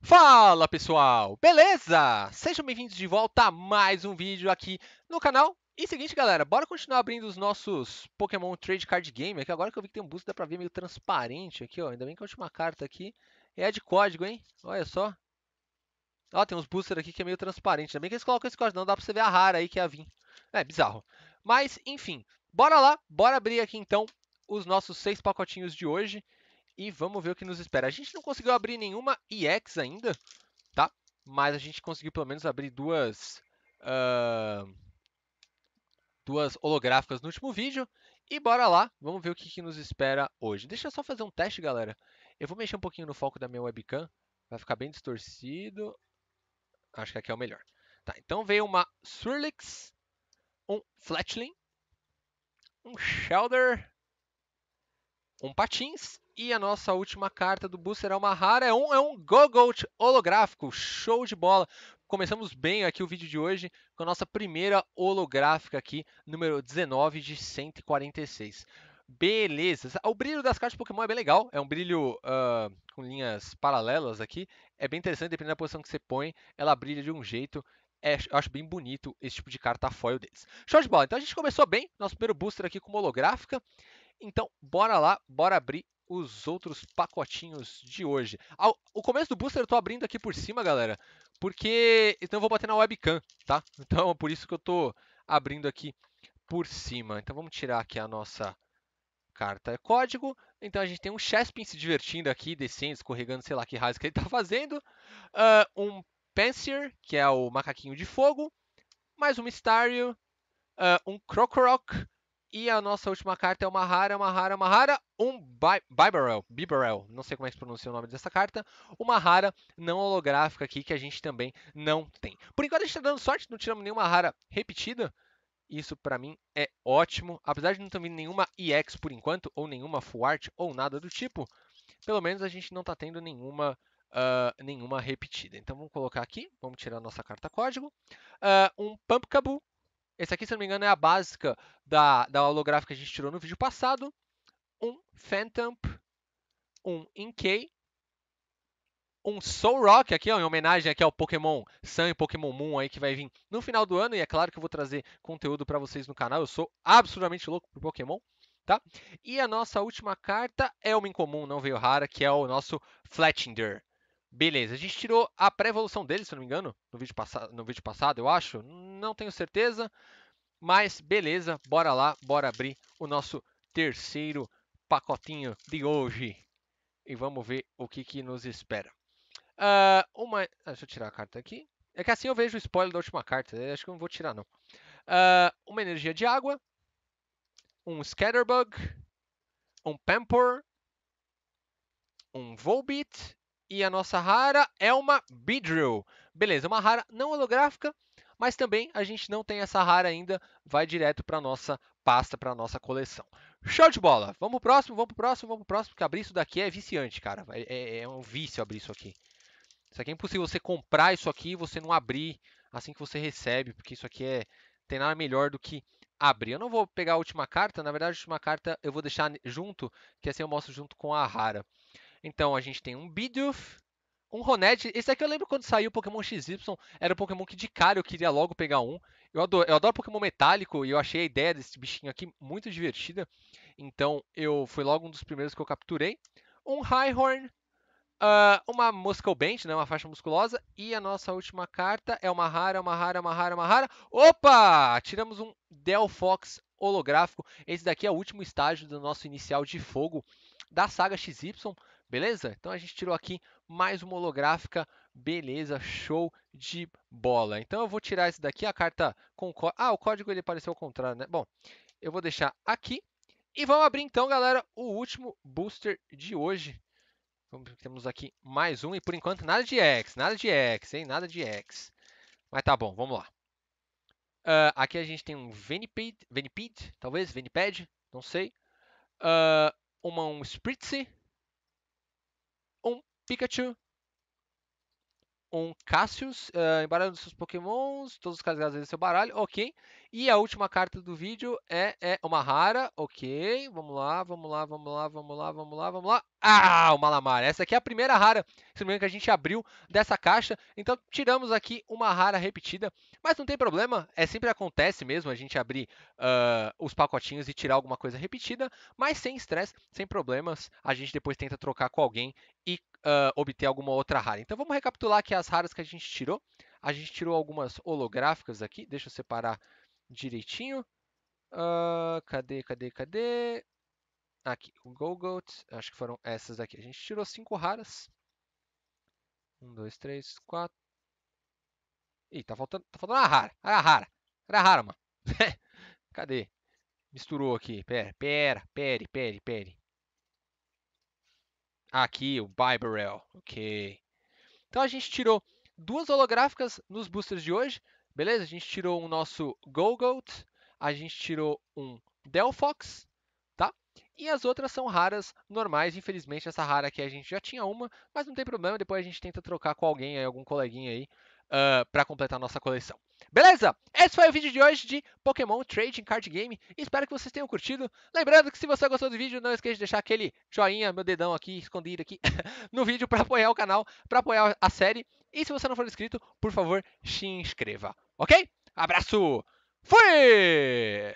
Fala pessoal, beleza? Sejam bem-vindos de volta a mais um vídeo aqui no canal. E seguinte galera, bora continuar abrindo os nossos Pokémon Trade Card Game aqui. Agora que eu vi que tem um boost, dá pra ver meio transparente aqui, ó. Ainda bem que a última carta aqui é a de código, hein? Olha só. Ó, tem uns boosters aqui que é meio transparente. Ainda bem que eles colocam esse código, não dá pra você ver a rara aí que é a Vim. É, bizarro. Mas, enfim, bora lá, bora abrir aqui então os nossos seis pacotinhos de hoje e vamos ver o que nos espera. A gente não conseguiu abrir nenhuma EX ainda, tá? Mas a gente conseguiu pelo menos abrir duas, uh, duas holográficas no último vídeo. E bora lá, vamos ver o que, que nos espera hoje. Deixa eu só fazer um teste, galera. Eu vou mexer um pouquinho no foco da minha webcam, vai ficar bem distorcido. Acho que aqui é o melhor. Tá, então veio uma Surlix, um Fletchling, um Shelder, um Patins e a nossa última carta do booster é uma Rara é um, é um Gogold holográfico. Show de bola! Começamos bem aqui o vídeo de hoje com a nossa primeira holográfica aqui, número 19 de 146. Beleza. O brilho das cartas de Pokémon é bem legal. É um brilho uh, com linhas paralelas aqui. É bem interessante, dependendo da posição que você põe, ela brilha de um jeito. É, eu acho bem bonito esse tipo de carta foil deles. Show de bola. Então a gente começou bem. Nosso primeiro booster aqui com uma holográfica. Então, bora lá, bora abrir os outros pacotinhos de hoje. o começo do booster eu tô abrindo aqui por cima, galera, porque então eu vou bater na webcam, tá? Então é por isso que eu tô abrindo aqui por cima. Então vamos tirar aqui a nossa carta código. Então a gente tem um Chespin se divertindo aqui, descendo, escorregando, sei lá que raiz que ele tá fazendo. Uh, um Pansier, que é o macaquinho de fogo. Mais um Mysterio. Uh, um Crocoroc. E a nossa última carta é uma rara, uma rara, uma rara, um Biberel, Biberel, não sei como é que se pronuncia o nome dessa carta, uma rara não holográfica aqui que a gente também não tem. Por enquanto a gente tá dando sorte, não tiramos nenhuma rara repetida, isso para mim é ótimo, apesar de não ter vindo nenhuma EX por enquanto, ou nenhuma Full Art, ou nada do tipo, pelo menos a gente não tá tendo nenhuma uh, nenhuma repetida. Então vamos colocar aqui, vamos tirar nossa carta código, uh, um Pump Cabu, esse aqui, se não me engano, é a básica da, da holográfica que a gente tirou no vídeo passado. Um Phantom, um Inkay, um Soul Rock aqui, ó, em homenagem aqui ao Pokémon Sun e Pokémon Moon aí que vai vir no final do ano. E é claro que eu vou trazer conteúdo para vocês no canal. Eu sou absolutamente louco por Pokémon. Tá? E a nossa última carta é uma incomum, não veio rara, que é o nosso Fletchinder. Beleza, a gente tirou a pré-evolução dele, se não me engano, no vídeo, no vídeo passado, eu acho. Não tenho certeza, mas beleza, bora lá, bora abrir o nosso terceiro pacotinho de hoje. E vamos ver o que, que nos espera. Uh, uma... Ah, deixa eu tirar a carta aqui. É que assim eu vejo o spoiler da última carta, acho que eu não vou tirar não. Uh, uma energia de água, um Scatterbug, um Pampor, um Volbeat e a nossa rara é uma Beedrill. Beleza, uma rara não holográfica, mas também a gente não tem essa rara ainda, vai direto para nossa pasta, para nossa coleção. Show de bola! Vamos pro próximo, vamos pro próximo, vamos pro próximo, porque abrir isso daqui é viciante, cara. É, é, é um vício abrir isso aqui. Isso aqui é impossível você comprar isso aqui e você não abrir assim que você recebe, porque isso aqui é tem nada melhor do que abrir. Eu não vou pegar a última carta, na verdade a última carta eu vou deixar junto, que assim eu mostro junto com a rara. Então a gente tem um Bidoof, um Ronet. Esse aqui eu lembro quando saiu o Pokémon XY, era um Pokémon que de cara eu queria logo pegar um. Eu adoro, eu adoro Pokémon metálico e eu achei a ideia desse bichinho aqui muito divertida. Então eu foi logo um dos primeiros que eu capturei. Um Highhorn, Uh, ah, uma Muscle Band, né, uma faixa musculosa. E a nossa última carta é uma rara, uma rara, uma rara, uma rara. Opa! Tiramos um Delphox holográfico. Esse daqui é o último estágio do nosso inicial de fogo da saga XY, beleza? Então a gente tirou aqui mais uma holográfica, beleza, show de bola. Então eu vou tirar esse daqui, a carta com... Ah, o código ele apareceu ao contrário, né? Bom, eu vou deixar aqui. E vamos abrir então, galera, o último booster de hoje. Temos aqui mais um e por enquanto nada de X, nada de X, hein? Nada de X. Mas tá bom, vamos lá. Uh, aqui a gente tem um Venipede, Venipede talvez, Venipede, não sei. Uh, uma, um Spritzy, um Pikachu um Cassius, uh, embaralhando seus pokémons, todos os carregados do seu baralho, ok. E a última carta do vídeo é, é uma rara, ok. Vamos lá, vamos lá, vamos lá, vamos lá, vamos lá, vamos lá. Ah, o Malamar! Essa aqui é a primeira rara, que a gente abriu dessa caixa. Então, tiramos aqui uma rara repetida. Mas não tem problema, é sempre acontece mesmo a gente abrir uh, os pacotinhos e tirar alguma coisa repetida. Mas sem estresse, sem problemas, a gente depois tenta trocar com alguém e uh, obter alguma outra rara. Então vamos recapitular aqui as raras que a gente tirou. A gente tirou algumas holográficas aqui, deixa eu separar direitinho. Uh, cadê, cadê, cadê? Aqui, o Golgoat, acho que foram essas aqui. A gente tirou cinco raras. Um, dois, três, quatro. Ih, tá faltando, tá faltando uma rara. Era rara. Era rara, mano. Cadê? Misturou aqui. Pera, pera, pera, pera, pera. Ah, aqui, o biberel, Ok. Então a gente tirou duas holográficas nos boosters de hoje. Beleza? A gente tirou o nosso go Go-Goat. a gente tirou um Delphox, tá? E as outras são raras normais. Infelizmente, essa rara aqui a gente já tinha uma, mas não tem problema. Depois a gente tenta trocar com alguém aí, algum coleguinha aí, uh, ah, para completar nossa coleção. Beleza? Esse foi o vídeo de hoje de Pokémon Trading Card Game. Espero que vocês tenham curtido. Lembrando que se você gostou do vídeo, não esqueça de deixar aquele joinha, meu dedão aqui, escondido aqui, no vídeo para apoiar o canal, para apoiar a série. E se você não for inscrito, por favor, se inscreva. Ok? Abraço! Fui!